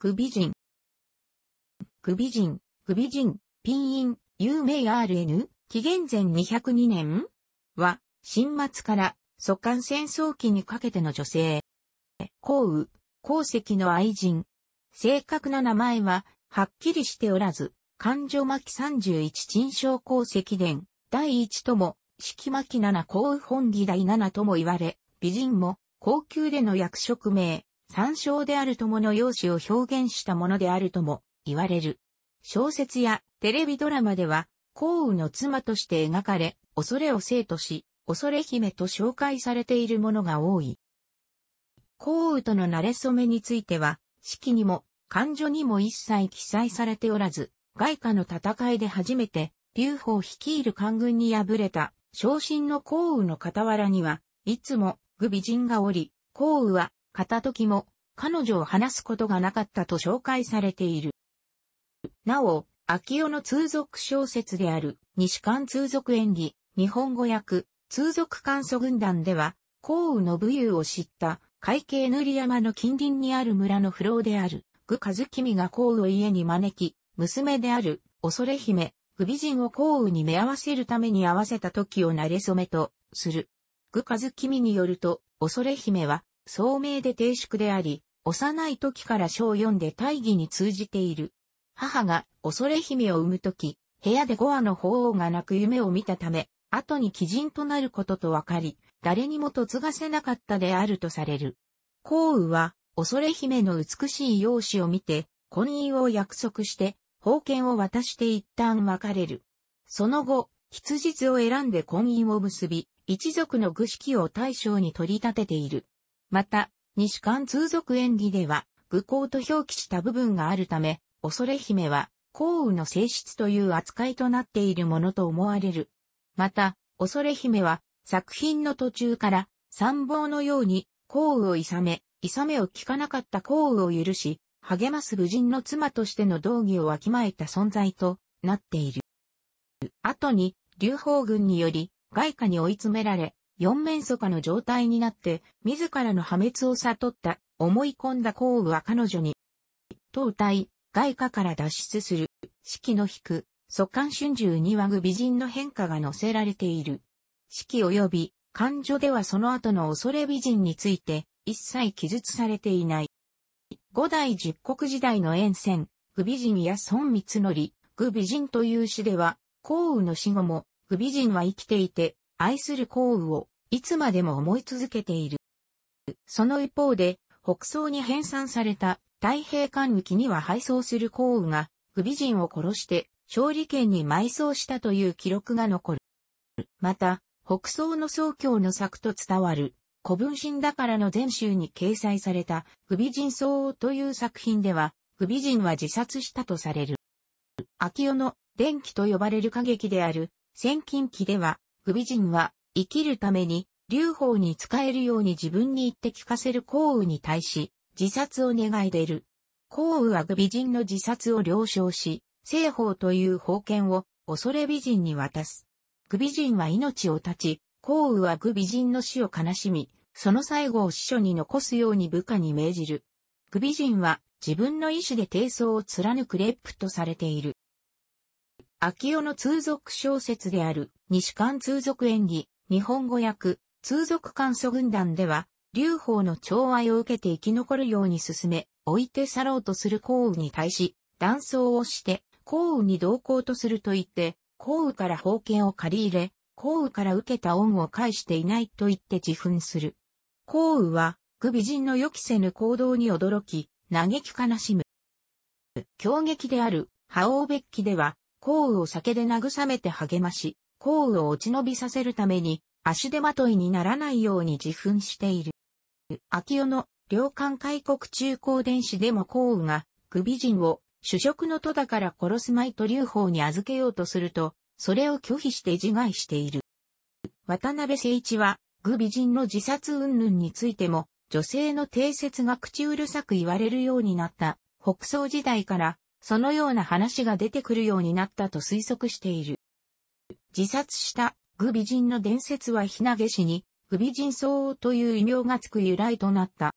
クビジン。クビジン、クビジン、ピンイン、有名 RN、紀元前202年は、新末から蘇韓戦争期にかけての女性。降雨、鉱石の愛人。正確な名前は、はっきりしておらず、環状巻31沈将鉱石伝、第1とも、式巻7降雨本義第7とも言われ、美人も、高級での役職名、参照であるともの容姿を表現したものであるとも言われる。小説やテレビドラマでは、幸雨の妻として描かれ、恐れを生とし、恐れ姫と紹介されているものが多い。幸雨との慣れ初めについては、式にも、感情にも一切記載されておらず、外貨の戦いで初めて、劉邦率いる官軍に敗れた、昇進の幸雨の傍らには、いつも、愚美人がおり、幸雨は、片時も彼女を話すことがなかったと紹介されている。なお、秋代の通俗小説である西館通俗演技、日本語訳、通俗簡素軍団では、幸雨の武勇を知った海景塗山の近隣にある村の不老である、具和君が幸雨を家に招き、娘である恐れ姫、具美人を幸雨に目合わせるために合わせた時を慣れ初めとする。具和君によると、恐れ姫は聡明で低粛であり、幼い時からを読んで大義に通じている。母が恐れ姫を産む時、部屋で5話の法王が泣く夢を見たため、後に鬼人となることと分かり、誰にも嫁がせなかったであるとされる。幸雨は、恐れ姫の美しい容姿を見て、婚姻を約束して、宝剣を渡して一旦別れる。その後、羊を選んで婚姻を結び、一族の具式を大将に取り立てている。また、西漢通俗演技では、愚行と表記した部分があるため、恐れ姫は、降雨の性質という扱いとなっているものと思われる。また、恐れ姫は、作品の途中から、参謀のように、降雨をいさめ、いさめを聞かなかった降雨を許し、励ます武人の妻としての道義をわきまえた存在となっている。後に、劉邦軍により、外貨に追い詰められ、四面楚歌の状態になって、自らの破滅を悟った、思い込んだ幸雨は彼女に、と歌い、外科から脱出する、四季の引く、疎韓春秋には、ぐ美人の変化が載せられている。四季及び、漢女ではその後の恐れ美人について、一切記述されていない。五代十国時代の沿線、愚美人や孫光則、愚美人という詩では、幸雨の死後も、愚美人は生きていて、愛する降雨をいつまでも思い続けている。その一方で、北総に編纂された太平間抜きには敗走する降雨が、不備人を殺して勝利権に埋葬したという記録が残る。また、北総の総教の作と伝わる、古文神だからの全集に掲載された、不美人相応という作品では、不美人は自殺したとされる。秋代の電気と呼ばれる歌劇である、千金記では、不備人は、生きるために、劉邦に使えるように自分に言って聞かせる幸運に対し、自殺を願い出る。幸運は愚美人の自殺を了承し、正法という封建を恐れ美人に渡す。愚美人は命を絶ち、幸運は愚美人の死を悲しみ、その最後を死書に残すように部下に命じる。愚美人は自分の意志で低層を貫くレップとされている。秋代の通俗小説である西館通俗演技、日本語訳、通俗簡素軍団では、劉邦の寵愛を受けて生き残るように進め、置いて去ろうとする幸運に対し、断層をして、幸運に同行とすると言って、幸運から宝剣を借り入れ、幸運から受けた恩を返していないと言って自噴する。幸運は、愚美人の予期せぬ行動に驚き、嘆き悲しむ。狂劇である、ハオーベでは、降雨を酒で慰めて励まし、降雨を落ち延びさせるために、足手まといにならないように自噴している。秋代の領館開国中高電子でも降雨が、愚美人を主食の戸だから殺すまいと流法に預けようとすると、それを拒否して自害している。渡辺誠一は、愚美人の自殺云々についても、女性の定説が口うるさく言われるようになった、北宋時代からそのような話が出てくるようになったと推測している。自殺したグ美人の伝説はひなげ氏に、グ美人相応という異名がつく由来となった。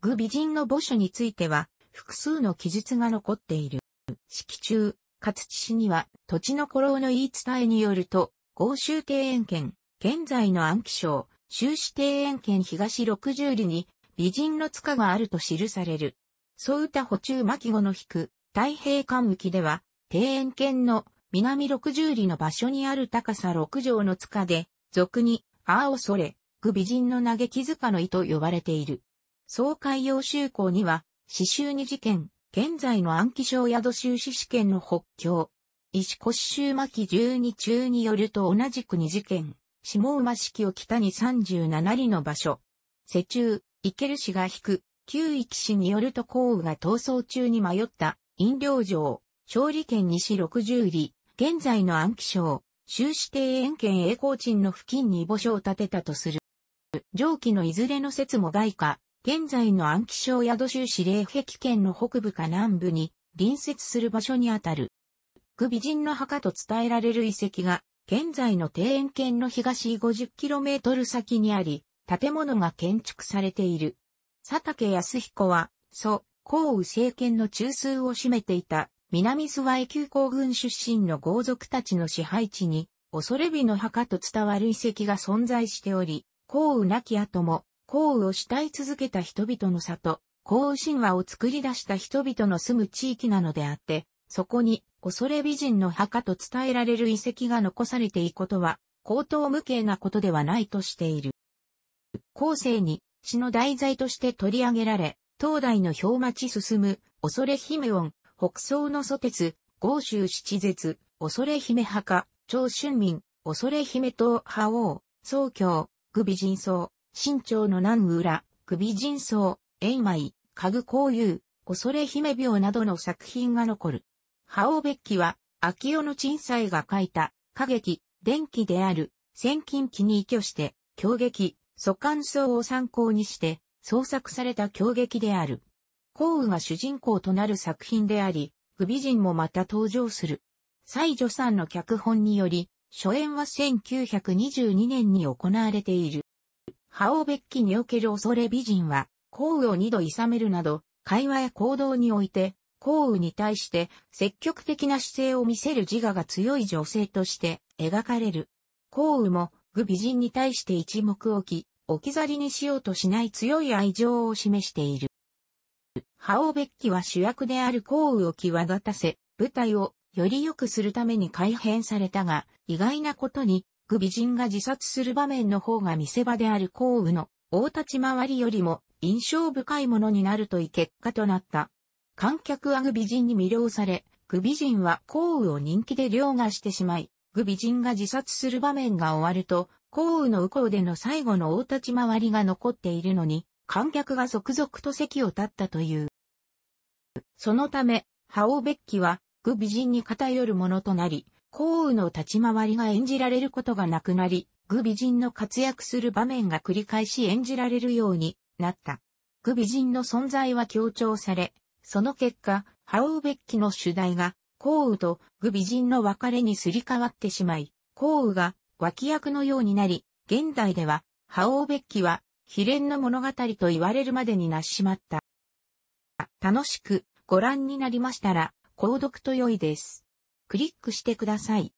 グ美人の墓所については、複数の記述が残っている。式中、勝地氏には、土地の古老の言い伝えによると、豪州庭園圏、現在の暗記省、修士庭園圏東六十里に、美人の塚があると記される。そう歌補中巻後の引く、太平間域では、庭園圏の南60里の場所にある高さ6畳の塚で、俗に、ああ恐れ、具美人の嘆き塚の井と呼ばれている。総海洋修港には、死臭二事件、現在の暗記症宿収支試験の北境、石越州巻12中によると同じく二事件、下馬式を北に37里の場所、世中、池る氏が引く、旧域氏によると降雨が逃走中に迷った飲料城、勝利県西60里、現在の暗記省、修士庭園県栄光鎮の付近に墓所を建てたとする。上記のいずれの説も外貨、現在の暗記省宿州司霊壁県の北部か南部に隣接する場所にあたる。首美人の墓と伝えられる遺跡が、現在の庭園県の東 50km 先にあり、建物が建築されている。佐竹康彦は、祖、皇武政権の中枢を占めていた南諏訪へ急皇軍出身の豪族たちの支配地に、恐れ火の墓と伝わる遺跡が存在しており、皇羽亡き後も、皇羽を慕い続けた人々の里、皇羽神話を作り出した人々の住む地域なのであって、そこに、恐れ美人の墓と伝えられる遺跡が残されていくことは、高等無形なことではないとしている。後世に、死の題材として取り上げられ、東大の氷町進む、恐れ姫音、北総の祖鉄、豪州七絶、恐れ姫墓、長春民、恐れ姫と覇王、宗教、首人僧、新朝の南浦、首人僧、英米、家具交友、恐れ姫病などの作品が残る。覇王別記は、秋尾の鎮斎が書いた、歌劇、電気である、千金記に依拠して、狂劇、祖感想を参考にして、創作された狂撃である。幸運が主人公となる作品であり、不美人もまた登場する。西女さんの脚本により、初演は1922年に行われている。覇王別記における恐れ美人は、幸運を二度諌めるなど、会話や行動において、幸運に対して積極的な姿勢を見せる自我が強い女性として描かれる。幸運も、具美人に対して一目置き、置き去りにしようとしない強い愛情を示している。ハオベッキは主役である幸運を際立たせ、舞台をより良くするために改変されたが、意外なことに、グジ人が自殺する場面の方が見せ場である幸運の大立ち回りよりも印象深いものになるとい結果となった。観客はグジ人に魅了され、グジ人は幸運を人気で凌駕してしまい、グジ人が自殺する場面が終わると、降雨の右うでの最後の大立ち回りが残っているのに、観客が続々と席を立ったという。そのため、ハオベッキは、具美人に偏るものとなり、降雨の立ち回りが演じられることがなくなり、具美人の活躍する場面が繰り返し演じられるようになった。具美人の存在は強調され、その結果、ハオベッキの主題が、降雨と具美人の別れにすり替わってしまい、降雨が脇役のようになり、現代では、ハオベッキは、秘伝の物語と言われるまでになっしまった。楽しくご覧になりましたら、購読と良いです。クリックしてください。